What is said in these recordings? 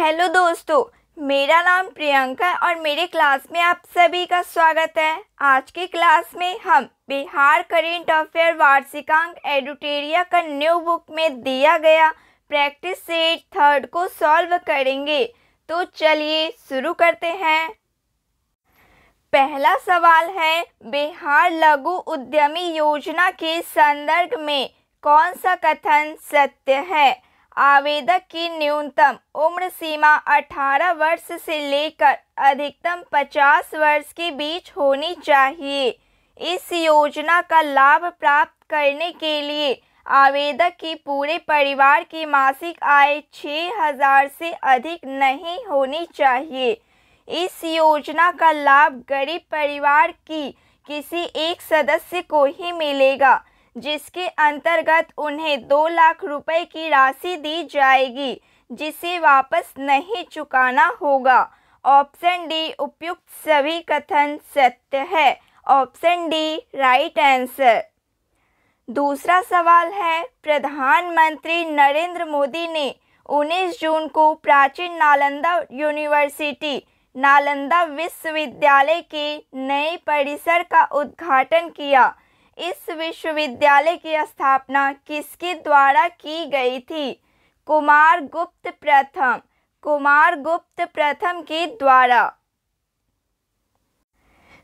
hello दोस्तों मेरा नाम प्रियंका और मेरे क्लास में आप सभी का स्वागत है आज की क्लास में हम बिहार करेंट अफेयर वार्षिकांक एडुटेरिया का न्यू बुक में दिया गया प्रैक्टिस सेट थर्ड को सॉल्व करेंगे तो चलिए शुरू करते हैं पहला सवाल है बिहार लघु उद्यमी योजना के संदर्भ में कौन सा कथन सत्य है आवेदक की न्यूनतम उम्र सीमा 18 वर्ष से लेकर अधिकतम 50 वर्ष के बीच होनी चाहिए इस योजना का लाभ प्राप्त करने के लिए आवेदक की पूरे परिवार की मासिक आय 6000 से अधिक नहीं होनी चाहिए इस योजना का लाभ गरीब परिवार की किसी एक सदस्य को ही मिलेगा जिसके अंतर्गत उन्हें दो लाख रुपए की राशि दी जाएगी जिसे वापस नहीं चुकाना होगा ऑप्शन डी उपयुक्त सभी कथन सत्य है ऑप्शन डी राइट आंसर दूसरा सवाल है प्रधानमंत्री नरेंद्र मोदी ने 19 जून को प्राचीन नालंदा यूनिवर्सिटी नालंदा विश्वविद्यालय के नए परिसर का उद्घाटन किया इस विश्वविद्यालय की स्थापना किसके द्वारा की गई थी कुमार गुप्त प्रथम कुमार गुप्त प्रथम के द्वारा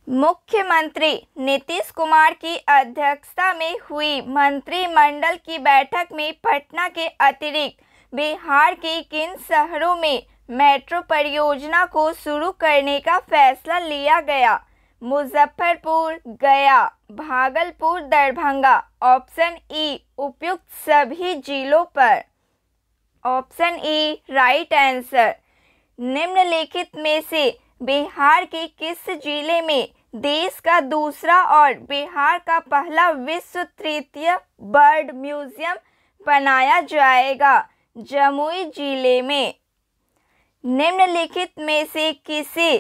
मुख्यमंत्री नीतीश कुमार की अध्यक्षता में हुई मंत्रिमंडल की बैठक में पटना के अतिरिक्त बिहार के किन शहरों में मेट्रो परियोजना को शुरू करने का फैसला लिया गया Muzaffarpur Gaya Bhagalpur Darbhanga option E e, उपयुक्त सभी जिलों पर ऑप्शन ई राइट आंसर निम्नलिखित में से बिहार के किस जिले में देश का दूसरा और बिहार का पहला विश्व तृतीय बर्ड म्यूजियम बनाया जाएगा जमुई जिले में निम्नलिखित में से किसी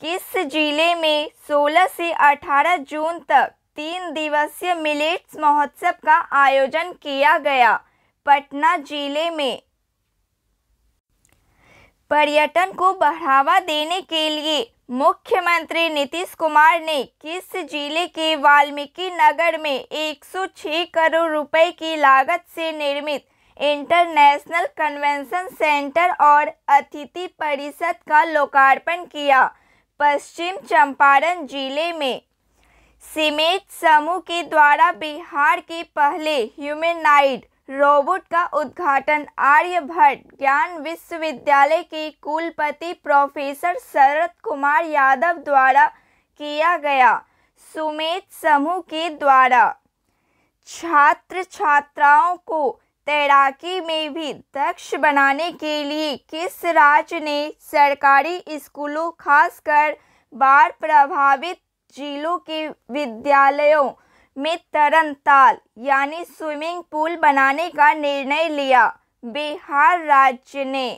किस जिले में 16 से 18 जून तक तीन दिवसीय मिलेट्स महोत्सव का आयोजन किया गया पटना जिले में पर्यटन को बढ़ावा देने के लिए मुख्यमंत्री नीतीश कुमार ने किस जिले के वाल्मीकि नगर में 106 करोड़ रुपए की लागत से निर्मित इंटरनेशनल कन्वेंशन सेंटर और अतिथि परिषद का लोकार्पण किया पश्चिम चंपारण जिले में सीमेज समूह के द्वारा बिहार के पहले ह्यूमेनाइड रोबोट का उद्घाटन आर्यभट्ट ज्ञान विश्वविद्यालय के कुलपति प्रोफेसर शरद कुमार यादव द्वारा किया गया सुमेत समूह के द्वारा छात्र छात्राओं को तैराकी में भी दक्ष बनाने के लिए किस राज्य ने सरकारी स्कूलों खासकर बाढ़ प्रभावित जिलों के विद्यालयों में तरनताल ताल यानी स्विमिंग पूल बनाने का निर्णय लिया बिहार राज्य ने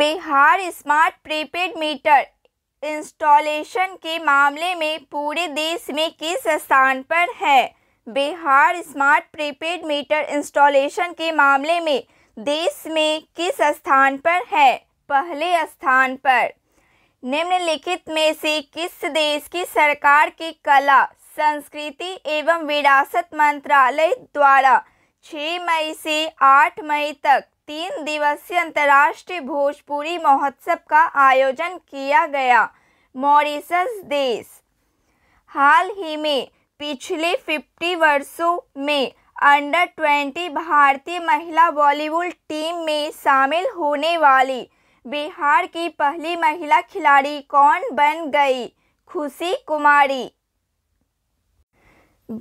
Bihar smart prepaid meter installation के मामले में पूरे देश में किस स्थान पर है Bihar smart prepaid meter installation के मामले में देश में किस स्थान पर है पहले स्थान पर निम्नलिखित में से किस देश की सरकार की कला संस्कृति एवं विरासत मंत्रालय द्वारा 6 मई से 8 मई तक तीन दिवसीय अंतर्राष्ट्रीय भोजपुरी महोत्सव का आयोजन किया गया मॉरिशस देश हाल ही में पिछले 50 वर्षों में अंडर 20 भारतीय महिला वॉलीबॉल टीम में शामिल होने वाली बिहार की पहली महिला खिलाड़ी कौन बन गई खुशी कुमारी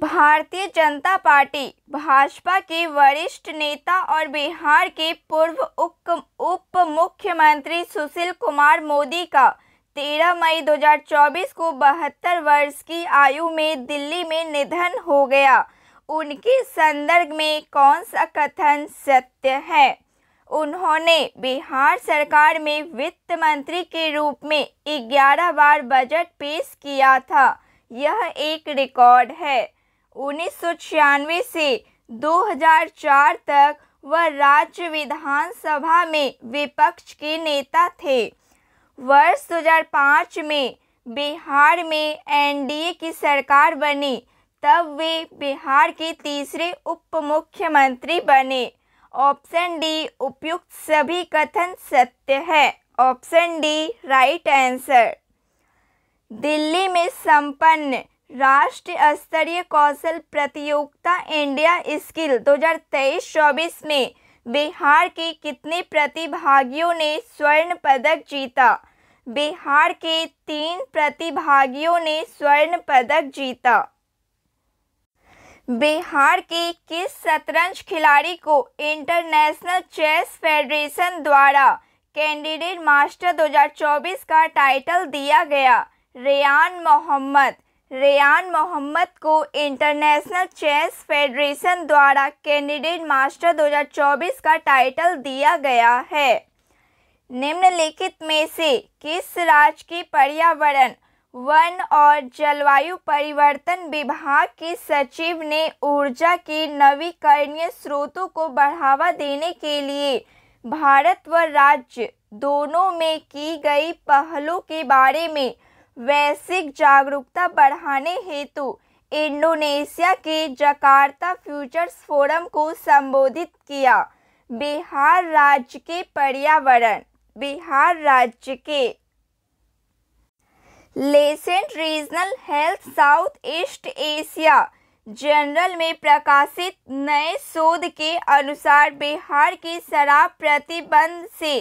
भारतीय जनता पार्टी भाजपा के वरिष्ठ नेता और बिहार के पूर्व उप मुख्यमंत्री सुशील कुमार मोदी का 13 मई 2024 को बहत्तर वर्ष की आयु में दिल्ली में निधन हो गया उनके संदर्भ में कौन सा कथन सत्य है उन्होंने बिहार सरकार में वित्त मंत्री के रूप में 11 बार बजट पेश किया था यह एक रिकॉर्ड है उन्नीस से 2004 तक वह राज्य विधानसभा में विपक्ष के नेता थे वर्ष 2005 में बिहार में एनडीए की सरकार बनी तब वे बिहार के तीसरे उप मुख्यमंत्री बने ऑप्शन डी उपयुक्त सभी कथन सत्य है option D right answer Delhi में संपन्न राष्ट्र स्तरीय कौशल प्रतियोगिता इंडिया स्किल 2023-24 में बिहार के कितने प्रतिभागियों ने स्वर्ण पदक जीता बिहार के तीन प्रतिभागियों ने स्वर्ण पदक जीता बिहार के किस शतरंज खिलाड़ी को इंटरनेशनल चेस फेडरेशन द्वारा कैंडिडेट मास्टर 2024 का टाइटल दिया गया रेयान मोहम्मद रेयान मोहम्मद को इंटरनेशनल चेस फेडरेशन द्वारा कैंडिडेट मास्टर 2024 का टाइटल दिया गया है निम्नलिखित में से किस राज्य की पर्यावरण वन और जलवायु परिवर्तन विभाग के सचिव ने ऊर्जा के नवीकरणीय स्रोतों को बढ़ावा देने के लिए भारत व राज्य दोनों में की गई पहलों के बारे में वैश्विक जागरूकता बढ़ाने हेतु इंडोनेशिया के जकार्ता फ्यूचर्स फोरम को संबोधित किया बिहार राज्य के पर्यावरण बिहार राज्य के Lancet regional health South East Asia journal में प्रकाशित नए शोध के अनुसार बिहार की शराब प्रतिबंध से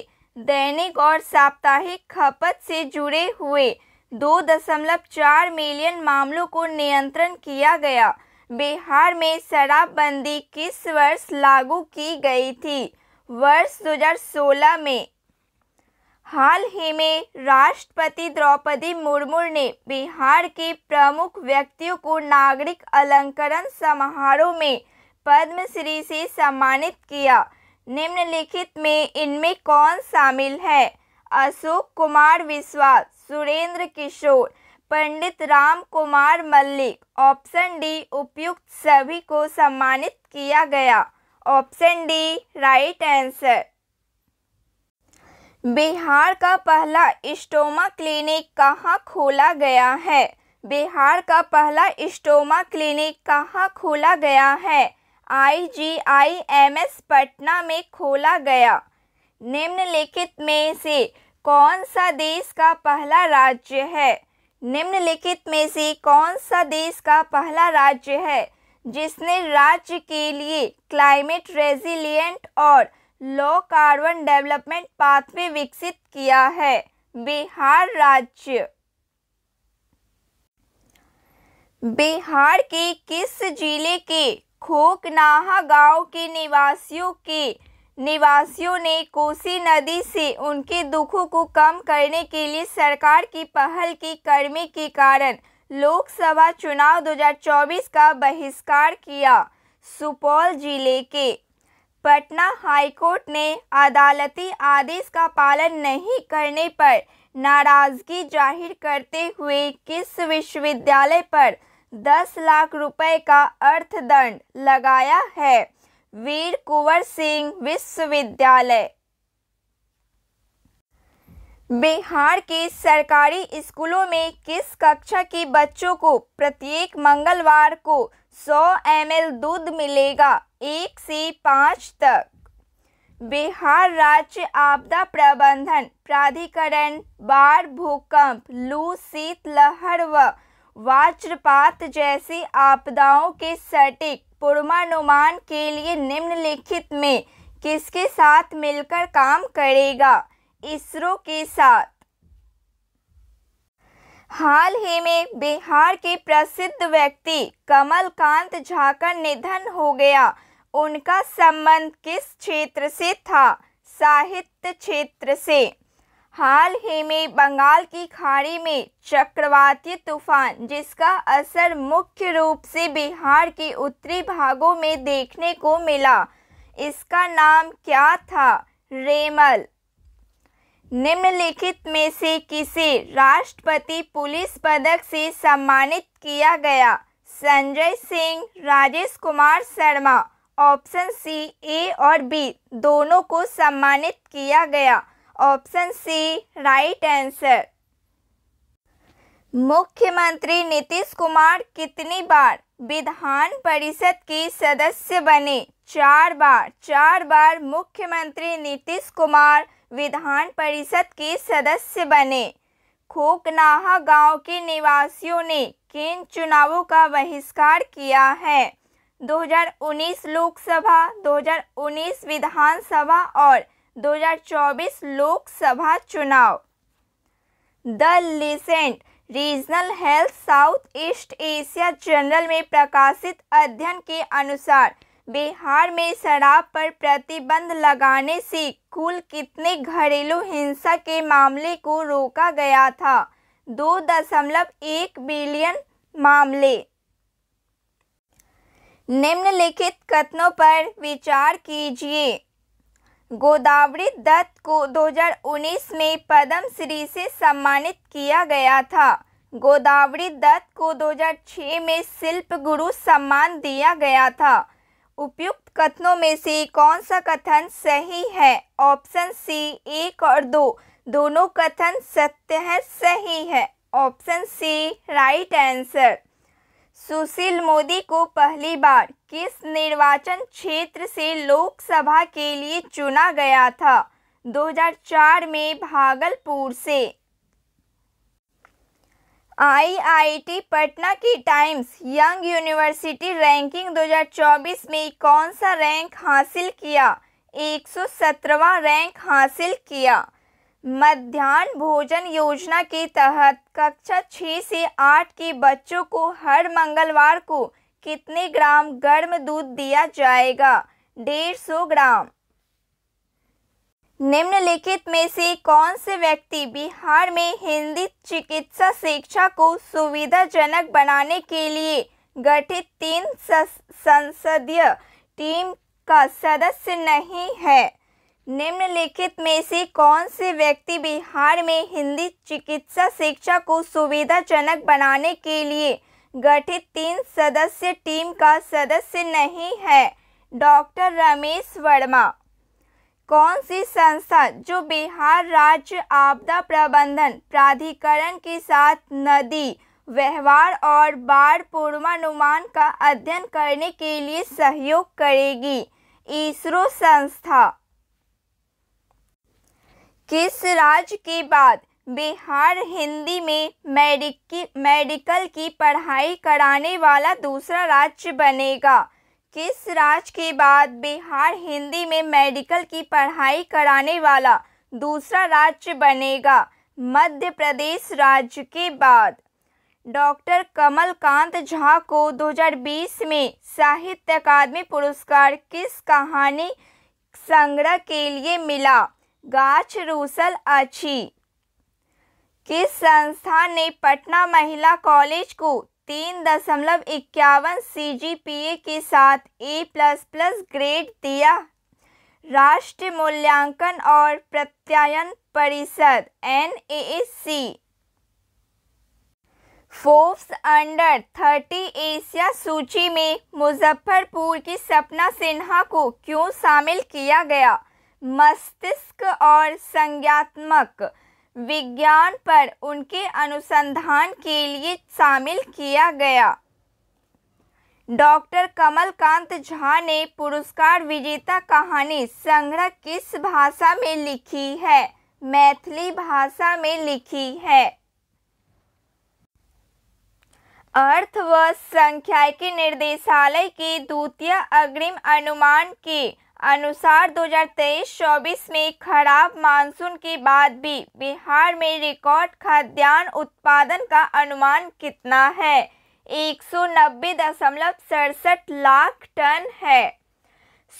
दैनिक और साप्ताहिक खपत से जुड़े हुए दो दशमलव चार मिलियन मामलों को नियंत्रण किया गया बिहार में शराबबंदी किस वर्ष लागू की गई थी वर्ष 2016 में हाल ही में राष्ट्रपति द्रौपदी मुर्मू ने बिहार के प्रमुख व्यक्तियों को नागरिक अलंकरण समारोह में पद्मश्री से सम्मानित किया निम्नलिखित में इनमें कौन शामिल है अशोक कुमार विश्वास सुरेंद्र किशोर पंडित राम कुमार मल्लिक ऑप्शन डी उपयुक्त सभी को सम्मानित किया गया option D right answer Bihar का पहला स्टोमा क्लिनिक कहाँ खोला गया है बिहार का पहला स्टोमा क्लिनिक कहाँ खोला गया है I G I M S Patna में खोला गया निम्नलिखित में से कौन सा देश का पहला राज्य है निम्नलिखित में से कौन सा देश का पहला राज्य है जिसने राज्य के लिए क्लाइमेट रेजिलिएंट और लो कार्बन डेवलपमेंट पाथवे विकसित किया है बिहार राज्य बिहार के किस जिले के खोकनाहा गांव के निवासियों के निवासियों ने कोसी नदी से उनके दुखों को कम करने के लिए सरकार की पहल की कर्मी के कारण लोकसभा चुनाव 2024 का बहिष्कार किया सुपौल जिले के पटना हाईकोर्ट ने अदालती आदेश का पालन नहीं करने पर नाराजगी जाहिर करते हुए किस विश्वविद्यालय पर 10 लाख रुपए का अर्थदंड लगाया है वीर कुंवर सिंह विश्वविद्यालय बिहार के सरकारी स्कूलों में किस कक्षा के बच्चों को प्रत्येक मंगलवार को 100 एम दूध मिलेगा एक से पाँच तक बिहार राज्य आपदा प्रबंधन प्राधिकरण बाढ़ भूकंप लू शीतलहर व वज्रपात जैसी आपदाओं के सटीक पूर्वानुमान के लिए निम्नलिखित में किसके साथ मिलकर काम करेगा इसरो के साथ हाल ही में बिहार के प्रसिद्ध व्यक्ति कमलकांत झा का निधन हो गया उनका संबंध किस क्षेत्र से था साहित्य क्षेत्र से हाल ही में बंगाल की खाड़ी में चक्रवाती तूफान जिसका असर मुख्य रूप से बिहार के उत्तरी भागों में देखने को मिला इसका नाम क्या था रेमल निम्नलिखित में से किसे राष्ट्रपति पुलिस पदक से सम्मानित किया गया Sanjay Singh Rajesh Kumar Sharma option C A और बी दोनों को सम्मानित किया गया ऑप्शन सी राइट आंसर मुख्यमंत्री नीतीश कुमार कितनी बार विधान परिषद की सदस्य बने चार बार चार बार मुख्यमंत्री नीतीश कुमार विधान परिषद के सदस्य बने खोकनाहा गांव के निवासियों ने किन चुनावों का बहिष्कार किया है 2019 लोकसभा 2019 विधानसभा और 2024 लोकसभा चुनाव the Lancet regional health South East Asia journal में प्रकाशित अध्ययन के अनुसार बिहार में शराब पर प्रतिबंध लगाने से कुल कितने घरेलू हिंसा के मामले को रोका गया था दो दशमलव एक बिलियन मामले निम्नलिखित कथनों पर विचार कीजिए गोदावरी दत्त को 2019 में पद्म श्री से सम्मानित किया गया था गोदावरी दत्त को 2006 में शिल्प गुरु सम्मान दिया गया था उपयुक्त कथनों में से कौन सा कथन सही है ऑप्शन सी एक और दो दोनों कथन सत्य है सही है option C right answer Sushil Modi को पहली बार किस निर्वाचन क्षेत्र से लोकसभा के लिए चुना गया था 2004 में भागलपुर से आईआईटी पटना की टाइम्स यंग यूनिवर्सिटी रैंकिंग 2024 में कौन सा रैंक हासिल किया 117वां रैंक हासिल किया मध्यान्ह भोजन योजना के तहत कक्षा छः से आठ के बच्चों को हर मंगलवार को कितने ग्राम गर्म दूध दिया जाएगा डेढ़ सौ ग्राम निम्नलिखित में से कौन से व्यक्ति बिहार में हिंदी चिकित्सा शिक्षा को सुविधाजनक बनाने के लिए गठित तीन संसदीय टीम का सदस्य नहीं है निम्नलिखित में से कौन से व्यक्ति बिहार में हिंदी चिकित्सा शिक्षा को सुविधाजनक बनाने के लिए गठित तीन सदस्य टीम का सदस्य नहीं है डॉक्टर रमेश वर्मा कौन सी संस्था जो बिहार राज्य आपदा प्रबंधन प्राधिकरण के साथ नदी व्यवहार और बाढ़ पूर्वानुमान का अध्ययन करने के लिए सहयोग करेगी इसरो संस्था किस राज्य के बाद बिहार हिंदी में मेडिकी मेडिकल की पढ़ाई कराने वाला दूसरा राज्य बनेगा किस राज्य के बाद बिहार हिंदी में मेडिकल की पढ़ाई कराने वाला दूसरा राज्य बनेगा मध्य प्रदेश राज्य के बाद डॉक्टर कमलकांत झा को 2020 में साहित्य अकादमी पुरस्कार किस कहानी संग्रह के लिए मिला गाछ रूसल अछि किस संस्था ने पटना महिला कॉलेज को तीन दशमलव इक्यावन सी जी पी ए के साथ ए प्लस प्लस ग्रेड दिया राष्ट्रीय मूल्यांकन और प्रत्यायन परिषद N A C Forbes under thirty Asia सूची में मुजफ्फरपुर की सपना सिन्हा को क्यों शामिल किया गया मस्तिष्क और संज्ञात्मक विज्ञान पर उनके अनुसंधान के लिए शामिल किया गया डॉक्टर कमलकांत झा ने पुरस्कार विजेता कहानी संग्रह किस भाषा में लिखी है मैथिली भाषा में लिखी है अर्थ व के निर्देशालय के द्वितीय अग्रिम अनुमान के अनुसार 2023-24 में खराब मानसून के बाद भी बिहार में रिकॉर्ड खाद्यान्न उत्पादन का अनुमान कितना है एक लाख टन है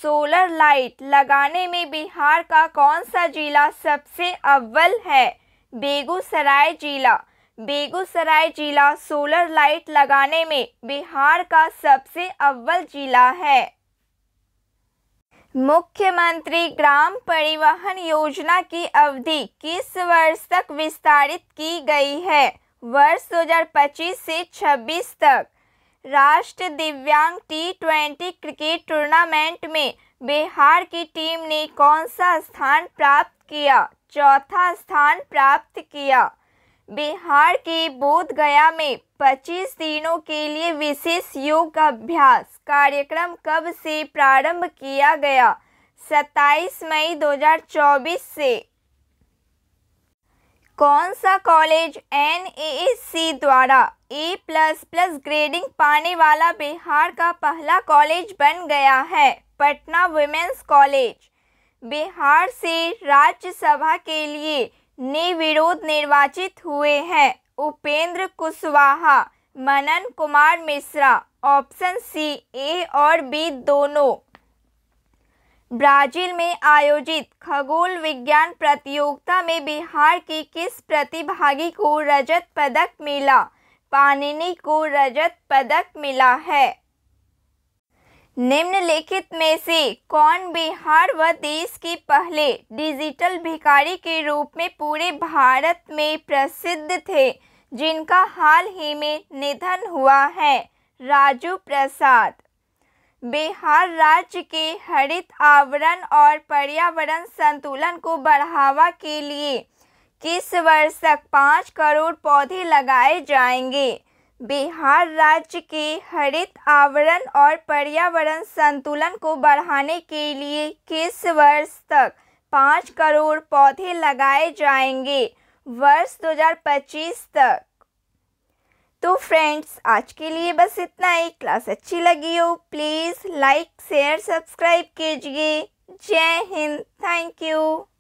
सोलर लाइट लगाने में बिहार का कौन सा जिला सबसे अव्वल है बेगूसराय जिला बेगूसराय जिला सोलर लाइट लगाने में बिहार का सबसे अव्वल जिला है मुख्यमंत्री ग्राम परिवहन योजना की अवधि किस वर्ष तक विस्तारित की गई है वर्ष 2025 से 26 तक राष्ट्र दिव्यांग टी ट्वेंटी क्रिकेट टूर्नामेंट में बिहार की टीम ने कौन सा स्थान प्राप्त किया चौथा स्थान प्राप्त किया बिहार के बोध गया में 25 दिनों के लिए विशेष योग अभ्यास कार्यक्रम कब से प्रारंभ किया गया 27 मई 2024 से कौन सा कॉलेज एन द्वारा ए प्लस प्लस ग्रेडिंग पाने वाला बिहार का पहला कॉलेज बन गया है पटना वुमेंस कॉलेज बिहार से राज्यसभा के लिए निविरोध निर्वाचित हुए हैं Upendra Kushwaha Manan Kumar Mishra option C A और बी दोनों ब्राजील में आयोजित खगोल विज्ञान प्रतियोगिता में बिहार के किस प्रतिभागी को रजत पदक मिला पानिनी को रजत पदक मिला है निम्नलिखित में से कौन बिहार व देश के पहले डिजिटल भिखारी के रूप में पूरे भारत में प्रसिद्ध थे जिनका हाल ही में निधन हुआ है राजू प्रसाद बिहार राज्य के हरित आवरण और पर्यावरण संतुलन को बढ़ावा के लिए किस वर्ष तक पाँच करोड़ पौधे लगाए जाएंगे बिहार राज्य के हरित आवरण और पर्यावरण संतुलन को बढ़ाने के लिए किस वर्ष तक पाँच करोड़ पौधे लगाए जाएंगे वर्ष 2025 तक तो फ्रेंड्स आज के लिए बस इतना ही क्लास अच्छी लगी हो प्लीज़ लाइक शेयर सब्सक्राइब कीजिए जय हिंद थैंक यू